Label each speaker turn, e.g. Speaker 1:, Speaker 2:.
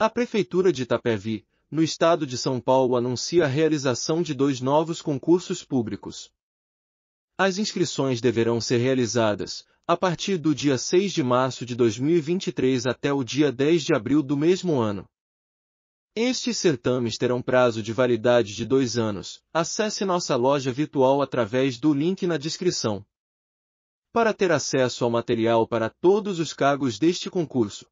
Speaker 1: A Prefeitura de Itapevi, no estado de São Paulo, anuncia a realização de dois novos concursos públicos. As inscrições deverão ser realizadas, a partir do dia 6 de março de 2023 até o dia 10 de abril do mesmo ano. Estes certames terão prazo de validade de dois anos. Acesse nossa loja virtual através do link na descrição. Para ter acesso ao material para todos os cargos deste concurso,